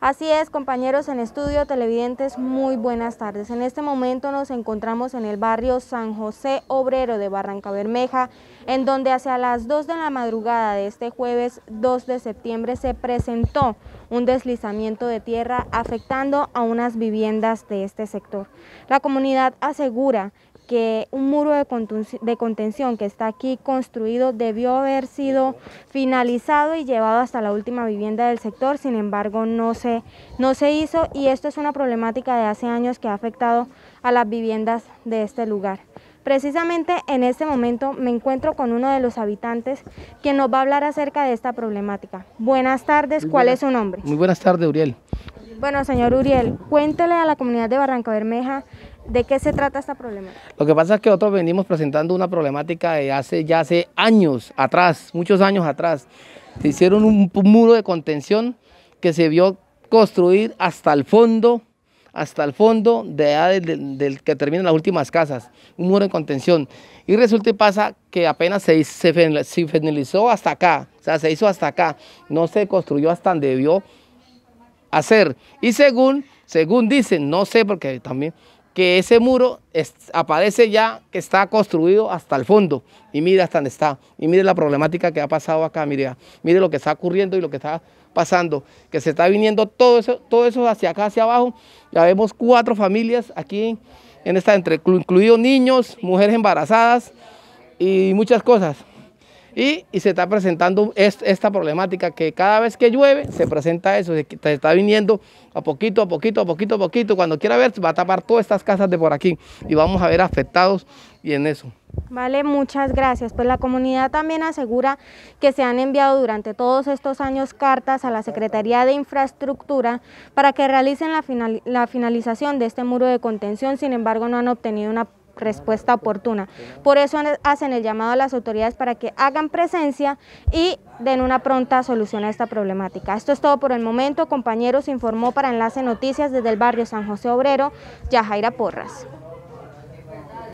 Así es, compañeros en estudio, televidentes, muy buenas tardes. En este momento nos encontramos en el barrio San José Obrero de Barranca Bermeja, en donde hacia las 2 de la madrugada de este jueves 2 de septiembre se presentó un deslizamiento de tierra afectando a unas viviendas de este sector. La comunidad asegura que un muro de, contención que está aquí construido debió haber sido finalizado y llevado hasta la última vivienda del sector, sin embargo no se, no se hizo y esto es una problemática de hace años que ha afectado a las viviendas de este lugar. Precisamente en este momento me encuentro con uno de los habitantes que nos va a hablar acerca de esta problemática. Buenas tardes, ¿cuál es su nombre? Muy buenas tardes, Uriel. Bueno, señor Uriel, cuéntele a la comunidad de Barranca Bermeja de qué se trata esta problemática. Lo que pasa es que nosotros venimos presentando una problemática de hace, ya hace años atrás, muchos años atrás. Se hicieron un muro de contención que se vio construir hasta el fondo, hasta el fondo de, del que terminan las últimas casas, un muro de contención. Y resulta y pasa que apenas se, finalizó hasta acá, o sea, se hizo hasta acá, no se construyó hasta donde debió hacer. Y según, según dicen, no sé porque también, que ese muro aparece ya que está construido hasta el fondo. Y mira hasta dónde está. Y mire la problemática que ha pasado acá. Mire, mire lo que está ocurriendo y lo que está pasando. Que se está viniendo todo eso, todo eso hacia acá, hacia abajo. Ya vemos cuatro familias aquí en esta, entre, incluidos niños, mujeres embarazadas y muchas cosas. Y, se está presentando esta problemática que cada vez que llueve se presenta eso, se, está viniendo a poquito, a poquito, a poquito, a poquito. Cuando quiera ver, va a tapar todas estas casas de por aquí y vamos a ver afectados y en eso. Vale, muchas gracias. Pues la comunidad también asegura que se han enviado durante todos estos años cartas a la Secretaría de Infraestructura para que realicen la, la finalización de este muro de contención, sin embargo no han obtenido una respuesta oportuna. Por eso hacen el llamado a las autoridades para que hagan presencia y den una pronta solución a esta problemática. Esto es todo por el momento. Compañeros, informó para Enlace Noticias desde el barrio San José Obrero, Yajaira Porras.